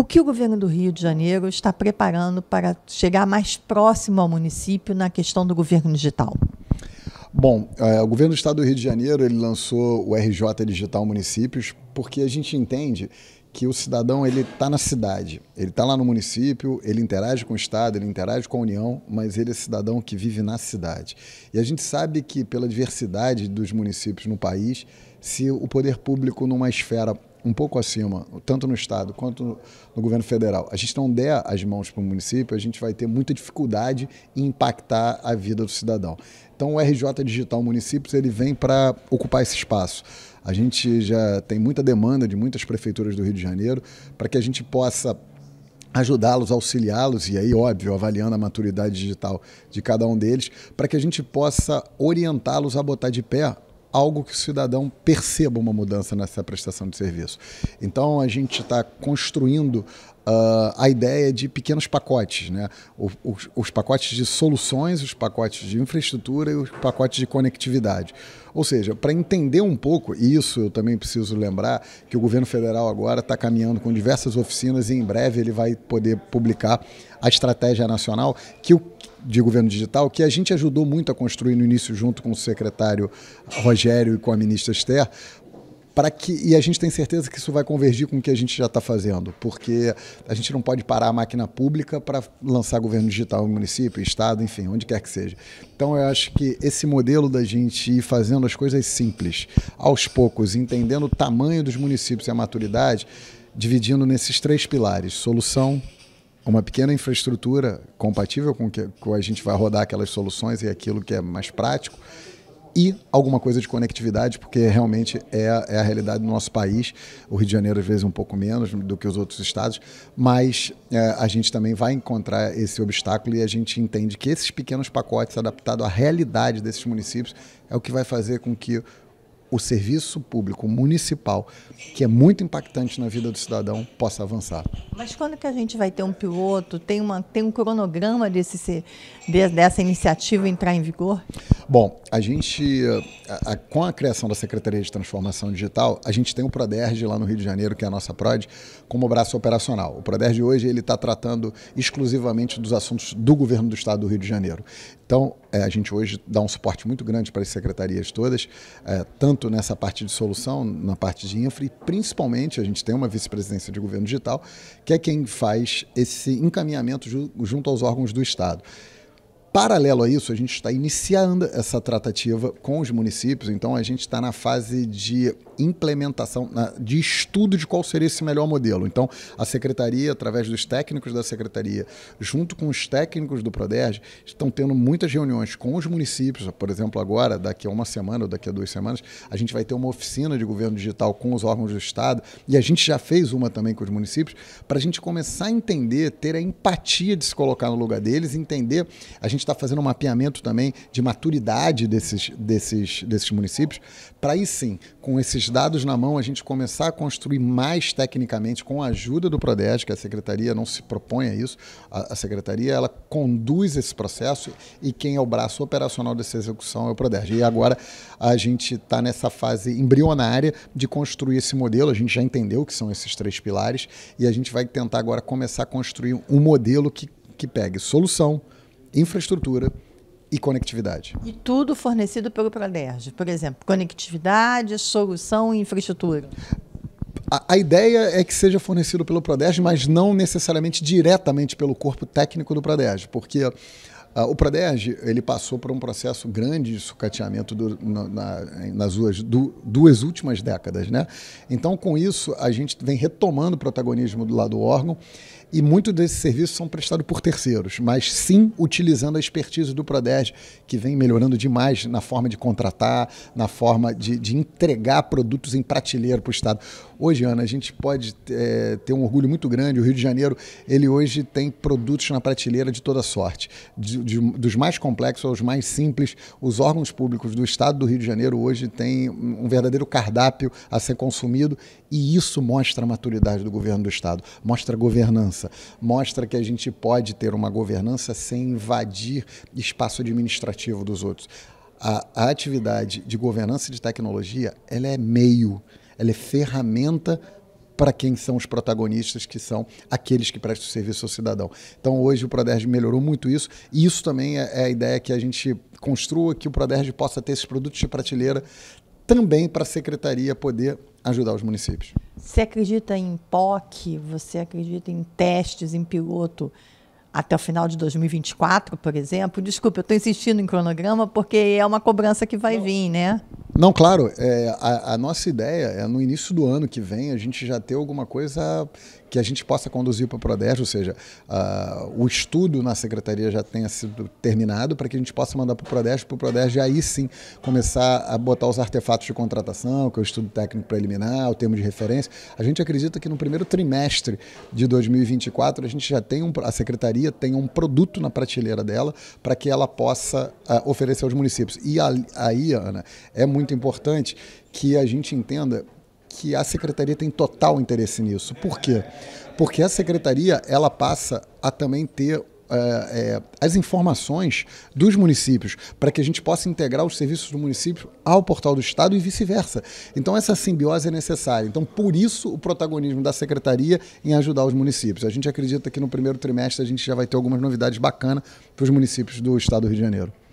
O que o governo do Rio de Janeiro está preparando para chegar mais próximo ao município na questão do governo digital? Bom, é, o governo do estado do Rio de Janeiro ele lançou o RJ Digital Municípios porque a gente entende que o cidadão ele está na cidade, ele está lá no município, ele interage com o Estado, ele interage com a União, mas ele é cidadão que vive na cidade. E a gente sabe que pela diversidade dos municípios no país, se o poder público numa esfera um pouco acima, tanto no Estado quanto no, no governo federal, a gente não der as mãos para o município, a gente vai ter muita dificuldade em impactar a vida do cidadão. Então, o RJ Digital Municípios ele vem para ocupar esse espaço. A gente já tem muita demanda de muitas prefeituras do Rio de Janeiro para que a gente possa ajudá-los, auxiliá-los, e aí, óbvio, avaliando a maturidade digital de cada um deles, para que a gente possa orientá-los a botar de pé algo que o cidadão perceba uma mudança nessa prestação de serviço. Então, a gente está construindo uh, a ideia de pequenos pacotes, né? os, os, pacotes de soluções, os pacotes de infraestrutura e os pacotes de conectividade. Ou seja, para entender um pouco, e isso eu também preciso lembrar, que o governo federal agora está caminhando com diversas oficinas e em breve ele vai poder publicar a estratégia nacional que o de governo digital, que a gente ajudou muito a construir no início, junto com o secretário Rogério e com a ministra Esther, para que e a gente tem certeza que isso vai convergir com o que a gente já está fazendo, porque a gente não pode parar a máquina pública para lançar governo digital em município, estado, enfim, onde quer que seja. Então eu acho que esse modelo da gente ir fazendo as coisas simples, aos poucos, entendendo o tamanho dos municípios e a maturidade, dividindo nesses três pilares: solução, uma pequena infraestrutura compatível com que, com a gente vai rodar aquelas soluções e aquilo que é mais prático e alguma coisa de conectividade, porque realmente é, é a realidade do nosso país. O Rio de Janeiro, às vezes, um pouco menos do que os outros estados, mas é, a gente também vai encontrar esse obstáculo e a gente entende que esses pequenos pacotes adaptados à realidade desses municípios é o que vai fazer com que o serviço público municipal, que é muito impactante na vida do cidadão, possa avançar. Mas quando que a gente vai ter um piloto? Tem, uma, tem um cronograma desse, dessa iniciativa entrar em vigor? Bom, a gente, a, a, com a criação da Secretaria de Transformação Digital, a gente tem o PRODERG lá no Rio de Janeiro, que é a nossa PROD, como braço operacional. O PRODERG hoje ele está tratando exclusivamente dos assuntos do governo do estado do Rio de Janeiro. Então, é, a gente hoje dá um suporte muito grande para as secretarias todas, é, tanto tanto nessa parte de solução, na parte de infra, e principalmente a gente tem uma vice-presidência de governo digital, que é quem faz esse encaminhamento junto aos órgãos do Estado. Paralelo a isso, a gente está iniciando essa tratativa com os municípios, então a gente está na fase de implementação, de estudo de qual seria esse melhor modelo. Então, a secretaria, através dos técnicos da secretaria, junto com os técnicos do Proderj, estão tendo muitas reuniões com os municípios. Por exemplo, agora, daqui a uma semana ou daqui a duas semanas, a gente vai ter uma oficina de governo digital com os órgãos do Estado, e a gente já fez uma também com os municípios, para a gente começar a entender, ter a empatia de se colocar no lugar deles, entender. A gente tá está fazendo um mapeamento também de maturidade desses, desses, desses municípios, para aí sim, com esses dados na mão, a gente começar a construir mais tecnicamente, com a ajuda do PRODES, que a Secretaria não se propõe a isso, a, a Secretaria ela conduz esse processo e quem é o braço operacional dessa execução é o PRODES. E agora a gente está nessa fase embrionária de construir esse modelo, a gente já entendeu que são esses três pilares, e a gente vai tentar agora começar a construir um modelo que, que pegue solução, infraestrutura e conectividade. E tudo fornecido pelo Proderj, por exemplo, conectividade, solução e infraestrutura. A, a, ideia é que seja fornecido pelo Proderj, mas não necessariamente diretamente pelo corpo técnico do Proderj, porque ah, o Prodeg ele passou por um processo grande de sucateamento do, na, na, nas duas, du, duas últimas décadas. Né? Então, com isso, a gente vem retomando o protagonismo do lado do órgão e muitos desses serviços são prestados por terceiros, mas sim utilizando a expertise do Proderge, que vem melhorando demais na forma de contratar, na forma de, de entregar produtos em prateleira para o Estado. Hoje, Ana, a gente pode é, ter um orgulho muito grande. O Rio de Janeiro, ele hoje tem produtos na prateleira de toda sorte. De de, dos mais complexos aos mais simples, os órgãos públicos do Estado do Rio de Janeiro hoje têm um verdadeiro cardápio a ser consumido e isso mostra a maturidade do governo do Estado, mostra a governança, mostra que a gente pode ter uma governança sem invadir espaço administrativo dos outros. A, a atividade de governança de tecnologia ela é meio, ela é ferramenta para quem são os protagonistas, que são aqueles que prestam serviço ao cidadão. Então, hoje o Proderj melhorou muito isso, e isso também é, é a ideia que a gente construa, que o Proderj possa ter esses produtos de prateleira também para a secretaria poder ajudar os municípios. Você acredita em POC? Você acredita em testes, em piloto? até o final de 2024, por exemplo? Desculpa, eu estou insistindo em cronograma porque é uma cobrança que vai Não, vir, né? Não, claro. É, a, a, nossa ideia é no início do ano que vem a gente já ter alguma coisa que a gente possa conduzir para o Prodeste, ou seja, o estudo na secretaria já tenha sido terminado para que a gente possa mandar para o Prodeste, para o Prodeste aí sim começar a botar os artefatos de contratação, que é o estudo técnico preliminar, o termo de referência. A gente acredita que no primeiro trimestre de 2024 a gente já tem um, a secretaria tenha um produto na prateleira dela para que ela possa ah, oferecer aos municípios. E aí, Ana, é muito muito importante que a gente entenda que a secretaria tem total interesse nisso. Por quê? Porque a secretaria ela passa a também ter é, é, as informações dos municípios para que a gente possa integrar os serviços do município ao portal do Estado e vice-versa. Então, essa simbiose é necessária. Então, por isso, o protagonismo da Secretaria em ajudar os municípios. A gente acredita que no primeiro trimestre a gente já vai ter algumas novidades bacanas para os municípios do Estado do Rio de Janeiro.